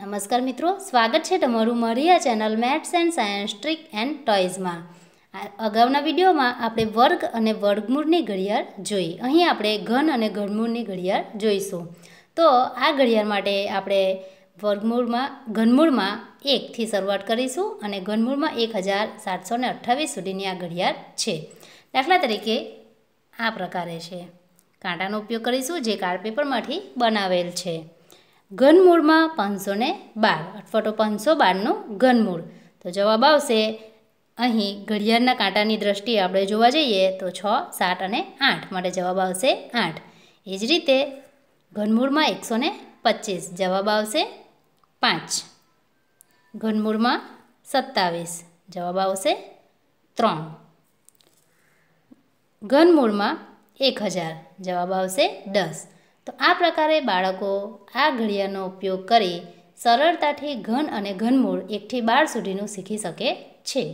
નમસ્કાર મિત્રો સ્વાગત છે તમારું મરિયા channel maths and science trick and ટોયઝમાં અગાઉના વિડીયોમાં આપણે વર્ગ અને વર્ગમૂળની ઘડિયાળ જોઈ અહીં આપણે ઘન અને ઘનમૂળની ઘડિયાળ જોઈશું તો આ ઘડિયાળ માટે આપણે વર્ગમૂળમાં ઘનમૂળમાં એકથી શરૂઆત કરીશું અને ઘનમૂળમાં એક હજાર સાતસો ને અઠ્ઠાવીસ સુધીની આ ઘડિયાળ છે દાખલા તરીકે આ પ્રકારે છે કાંટાનો ઉપયોગ કરીશું જે કાર્ડ પેપરમાંથી બનાવેલ છે ઘનમૂળમાં પાંચસો ને બાર અઠવાટો પાંચસો બારનું ઘનમૂળ તો જવાબ આવશે અહીં ઘડિયાળના કાંટાની દ્રષ્ટિએ આપણે જોવા જઈએ તો છ સાત અને આઠ માટે જવાબ આવશે આઠ એ જ રીતે ઘનમૂળમાં એકસો ને પચીસ જવાબ આવશે પાંચ ઘનમૂળમાં સત્તાવીસ જવાબ આવશે ત્રણ ઘનમૂળમાં એક હજાર જવાબ આવશે દસ તો આ પ્રકારે બાળકો આ ઘડિયાળનો ઉપયોગ કરી સરળતાથી ઘન અને ઘનમૂળ એકથી બાર સુધીનું શીખી શકે છે